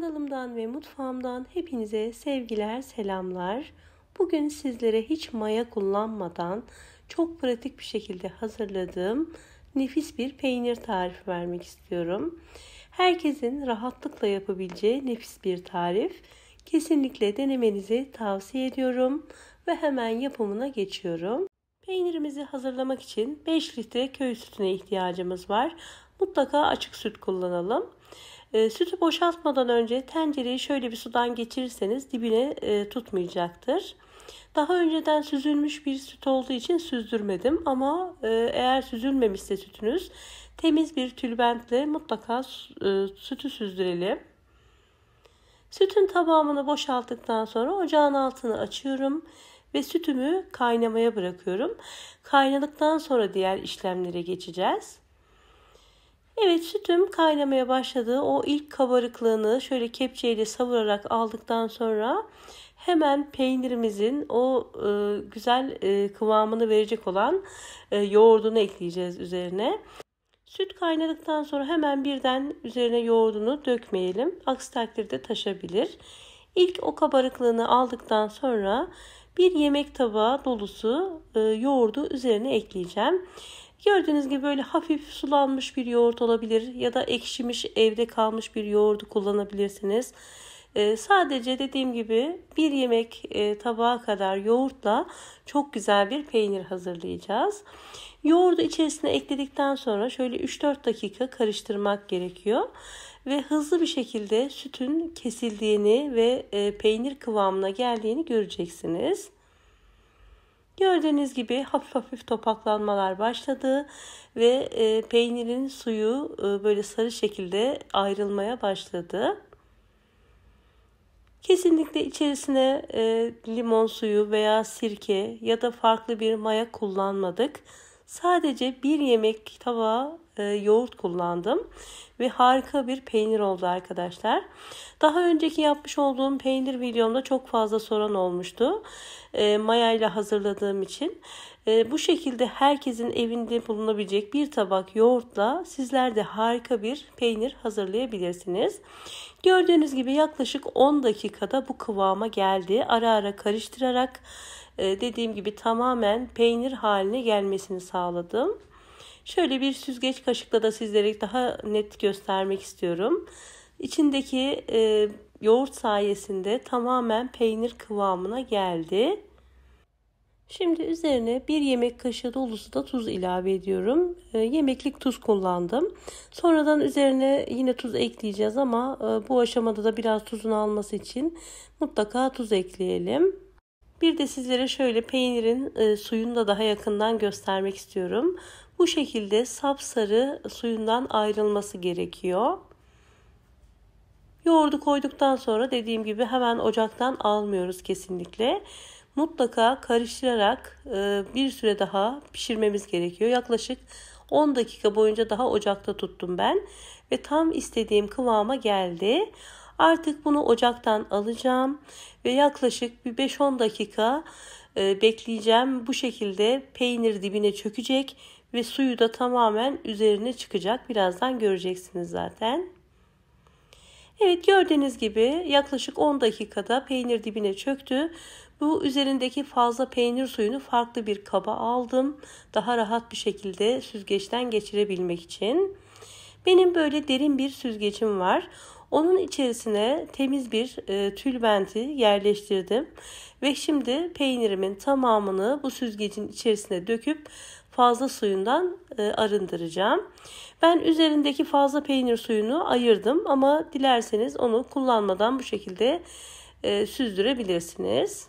Kanalımdan ve mutfağımdan hepinize sevgiler, selamlar. Bugün sizlere hiç maya kullanmadan çok pratik bir şekilde hazırladığım nefis bir peynir tarifi vermek istiyorum. Herkesin rahatlıkla yapabileceği nefis bir tarif. Kesinlikle denemenizi tavsiye ediyorum ve hemen yapımına geçiyorum. Peynirimizi hazırlamak için 5 litre köy sütüne ihtiyacımız var. Mutlaka açık süt kullanalım. E, sütü boşaltmadan önce tencereyi şöyle bir sudan geçirirseniz dibine e, tutmayacaktır. Daha önceden süzülmüş bir süt olduğu için süzdürmedim ama e, eğer süzülmemişse sütünüz temiz bir tülbentle mutlaka e, sütü süzdürelim. Sütün tamamını boşalttıktan sonra ocağın altını açıyorum ve sütümü kaynamaya bırakıyorum. Kaynadıktan sonra diğer işlemlere geçeceğiz. Evet sütüm kaynamaya başladı. O ilk kabarıklığını şöyle kepçeyle savurarak aldıktan sonra hemen peynirimizin o e, güzel e, kıvamını verecek olan e, yoğurdunu ekleyeceğiz üzerine. Süt kaynadıktan sonra hemen birden üzerine yoğurdunu dökmeyelim. Aksi takdirde taşabilir. İlk o kabarıklığını aldıktan sonra bir yemek tabağı dolusu e, yoğurdu üzerine ekleyeceğim. Gördüğünüz gibi böyle hafif sulanmış bir yoğurt olabilir ya da ekşimiş evde kalmış bir yoğurdu kullanabilirsiniz. Ee, sadece dediğim gibi bir yemek e, tabağı kadar yoğurtla çok güzel bir peynir hazırlayacağız. Yoğurdu içerisine ekledikten sonra şöyle 3-4 dakika karıştırmak gerekiyor ve hızlı bir şekilde sütün kesildiğini ve e, peynir kıvamına geldiğini göreceksiniz. Gördüğünüz gibi hafif hafif topaklanmalar başladı ve e, peynirin suyu e, böyle sarı şekilde ayrılmaya başladı. Kesinlikle içerisine e, limon suyu veya sirke ya da farklı bir maya kullanmadık. Sadece bir yemek tava. E, yoğurt kullandım. Ve harika bir peynir oldu arkadaşlar. Daha önceki yapmış olduğum peynir videomda çok fazla soran olmuştu. E, maya ile hazırladığım için. E, bu şekilde herkesin evinde bulunabilecek bir tabak yoğurtla sizler de harika bir peynir hazırlayabilirsiniz. Gördüğünüz gibi yaklaşık 10 dakikada bu kıvama geldi. Ara ara karıştırarak dediğim gibi tamamen peynir haline gelmesini sağladım. Şöyle bir süzgeç kaşıkla da sizlere daha net göstermek istiyorum. İçindeki e, yoğurt sayesinde tamamen peynir kıvamına geldi. Şimdi üzerine bir yemek kaşığı dolusu da tuz ilave ediyorum. E, yemeklik tuz kullandım. Sonradan üzerine yine tuz ekleyeceğiz ama e, bu aşamada da biraz tuzun alması için mutlaka tuz ekleyelim. Bir de sizlere şöyle peynirin e, suyunu da daha yakından göstermek istiyorum. Bu şekilde sapsarı suyundan ayrılması gerekiyor. Yoğurdu koyduktan sonra dediğim gibi hemen ocaktan almıyoruz kesinlikle. Mutlaka karıştırarak e, bir süre daha pişirmemiz gerekiyor. Yaklaşık 10 dakika boyunca daha ocakta tuttum ben ve tam istediğim kıvama geldi. Artık bunu ocaktan alacağım ve yaklaşık bir 5-10 dakika e, bekleyeceğim. Bu şekilde peynir dibine çökecek ve suyu da tamamen üzerine çıkacak. Birazdan göreceksiniz zaten. Evet gördüğünüz gibi yaklaşık 10 dakikada peynir dibine çöktü. Bu üzerindeki fazla peynir suyunu farklı bir kaba aldım. Daha rahat bir şekilde süzgeçten geçirebilmek için. Benim böyle derin bir süzgecim var. Onun içerisine temiz bir e, tülbenti yerleştirdim ve şimdi peynirimin tamamını bu süzgecin içerisine döküp fazla suyundan e, arındıracağım. Ben üzerindeki fazla peynir suyunu ayırdım ama dilerseniz onu kullanmadan bu şekilde e, süzdürebilirsiniz.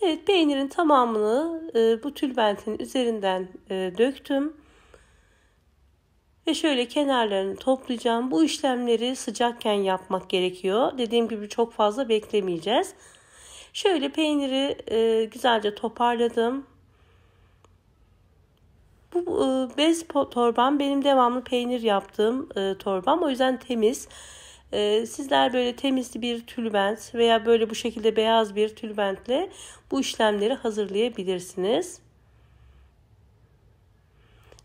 Evet peynirin tamamını e, bu tülbentin üzerinden döktüm. Ve şöyle kenarlarını toplayacağım. Bu işlemleri sıcakken yapmak gerekiyor. Dediğim gibi çok fazla beklemeyeceğiz. Şöyle peyniri e, güzelce toparladım. Bu e, bez torbam benim devamlı peynir yaptığım e, torbam. O yüzden temiz. E, sizler böyle temiz bir tülbent veya böyle bu şekilde beyaz bir tülbentle bu işlemleri hazırlayabilirsiniz.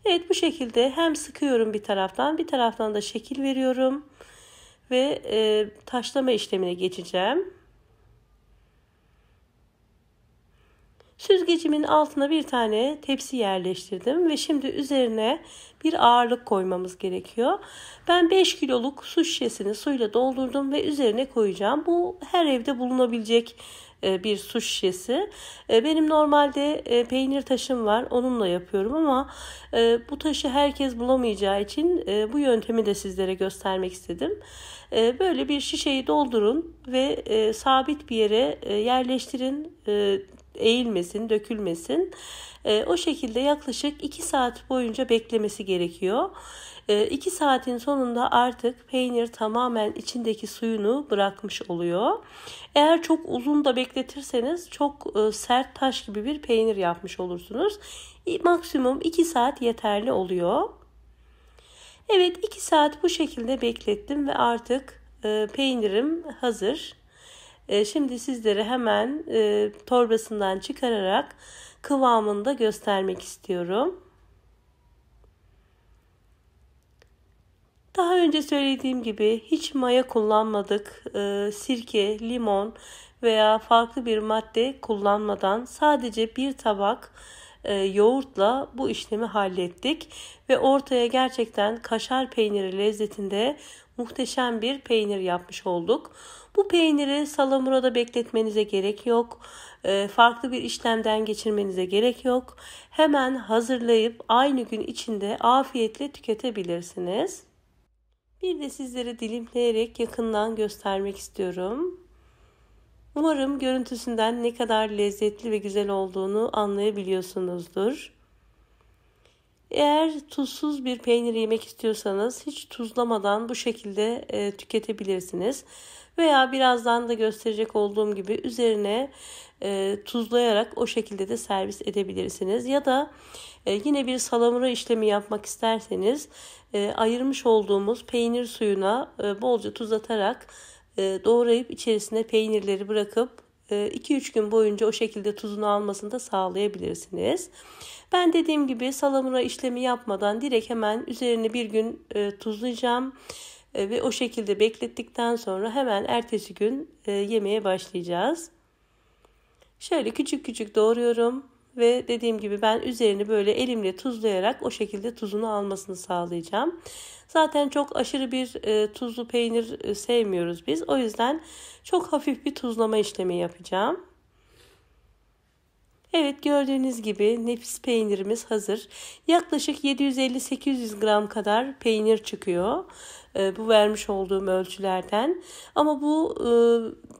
Evet bu şekilde hem sıkıyorum bir taraftan bir taraftan da şekil veriyorum ve e, taşlama işlemine geçeceğim. Süzgecimin altına bir tane tepsi yerleştirdim ve şimdi üzerine bir ağırlık koymamız gerekiyor. Ben 5 kiloluk su şişesini suyla doldurdum ve üzerine koyacağım. Bu her evde bulunabilecek e, bir su şişesi. E, benim normalde e, peynir taşım var. Onunla yapıyorum ama bu taşı herkes bulamayacağı için bu yöntemi de sizlere göstermek istedim. Böyle bir şişeyi doldurun ve sabit bir yere yerleştirin eğilmesin, dökülmesin. E, o şekilde yaklaşık 2 saat boyunca beklemesi gerekiyor. 2 e, saatin sonunda artık peynir tamamen içindeki suyunu bırakmış oluyor. Eğer çok uzun da bekletirseniz çok e, sert taş gibi bir peynir yapmış olursunuz. Maksimum 2 saat yeterli oluyor. Evet 2 saat bu şekilde beklettim ve artık e, peynirim hazır. E, şimdi sizlere hemen e, torbasından çıkararak kıvamını da göstermek istiyorum. Daha önce söylediğim gibi hiç maya kullanmadık. E, sirke, limon veya farklı bir madde kullanmadan sadece bir tabak e, yoğurtla bu işlemi hallettik ve ortaya gerçekten kaşar peyniri lezzetinde muhteşem bir peynir yapmış olduk. Bu peyniri salamurada bekletmenize gerek yok. E, farklı bir işlemden geçirmenize gerek yok. Hemen hazırlayıp aynı gün içinde afiyetle tüketebilirsiniz. Bir de sizlere dilimleyerek yakından göstermek istiyorum. Umarım görüntüsünden ne kadar lezzetli ve güzel olduğunu anlayabiliyorsunuzdur. Eğer tuzsuz bir peynir yemek istiyorsanız hiç tuzlamadan bu şekilde e, tüketebilirsiniz. Veya birazdan da gösterecek olduğum gibi üzerine e, tuzlayarak o şekilde de servis edebilirsiniz. Ya da e, yine bir salamura işlemi yapmak isterseniz e, ayırmış olduğumuz peynir suyuna e, bolca tuz atarak e, doğrayıp içerisine peynirleri bırakıp 2-3 e, gün boyunca o şekilde tuzunu almasını da sağlayabilirsiniz. Ben dediğim gibi salamura işlemi yapmadan direkt hemen üzerine bir gün e, tuzlayacağım ve o şekilde beklettikten sonra hemen ertesi gün yemeye başlayacağız. Şöyle küçük küçük doğruyorum ve dediğim gibi ben üzerini böyle elimle tuzlayarak o şekilde tuzunu almasını sağlayacağım. Zaten çok aşırı bir e, tuzlu peynir e, sevmiyoruz biz. O yüzden çok hafif bir tuzlama işlemi yapacağım. Evet gördüğünüz gibi nefis peynirimiz hazır. Yaklaşık 750-800 gram kadar peynir çıkıyor. E, bu vermiş olduğum ölçülerden. Ama bu e,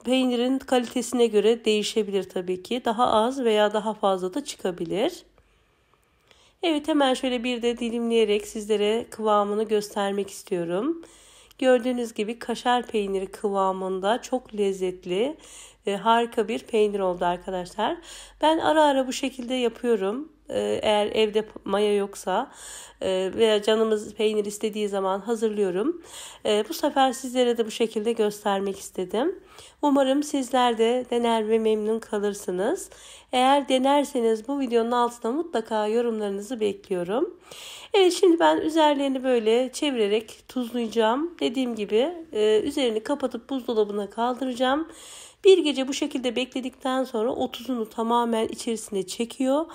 peynirin kalitesine göre değişebilir tabii ki. Daha az veya daha fazla da çıkabilir. Evet hemen şöyle bir de dilimleyerek sizlere kıvamını göstermek istiyorum. Gördüğünüz gibi kaşar peyniri kıvamında çok lezzetli e, harika bir peynir oldu arkadaşlar. Ben ara ara bu şekilde yapıyorum. E, eğer evde maya yoksa e, veya canımız peynir istediği zaman hazırlıyorum. E, bu sefer sizlere de bu şekilde göstermek istedim. Umarım sizler de dener ve memnun kalırsınız. Eğer denerseniz bu videonun altına mutlaka yorumlarınızı bekliyorum. Evet şimdi ben üzerlerini böyle çevirerek tuzlayacağım. Dediğim gibi e, üzerini kapatıp buzdolabına kaldıracağım. Bir gece bu şekilde bekledikten sonra 30'unu tamamen içerisine çekiyor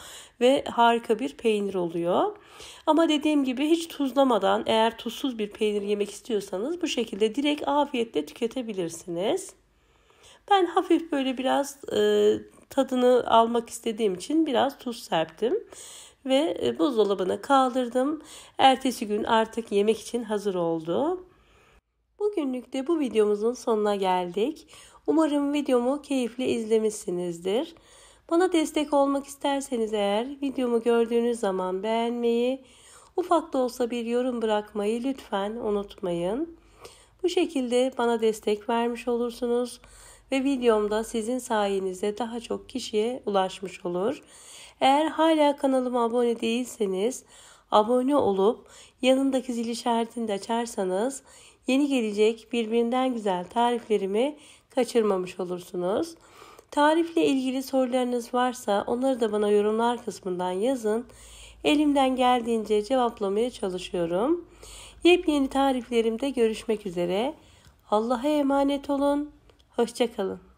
ve harika bir peynir oluyor. Ama dediğim gibi hiç tuzlamadan eğer tuzsuz bir peynir yemek istiyorsanız bu şekilde direkt afiyetle tüketebilirsiniz. Ben hafif böyle biraz e, tadını almak istediğim için biraz tuz serptim ve e, buzdolabına kaldırdım. Ertesi gün artık yemek için hazır oldu. Bugünlük de bu videomuzun sonuna geldik. Umarım videomu keyifli izlemişsinizdir. Bana destek olmak isterseniz eğer videomu gördüğünüz zaman beğenmeyi, ufak da olsa bir yorum bırakmayı lütfen unutmayın. Bu şekilde bana destek vermiş olursunuz ve videomda sizin sayenizde daha çok kişiye ulaşmış olur. Eğer hala kanalıma abone değilseniz abone olup yanındaki zil işaretini de açarsanız yeni gelecek birbirinden güzel tariflerimi kaçırmamış olursunuz. Tarifle ilgili sorularınız varsa onları da bana yorumlar kısmından yazın. Elimden geldiğince cevaplamaya çalışıyorum. Yepyeni tariflerimde görüşmek üzere. Allah'a emanet olun. Hoşçakalın.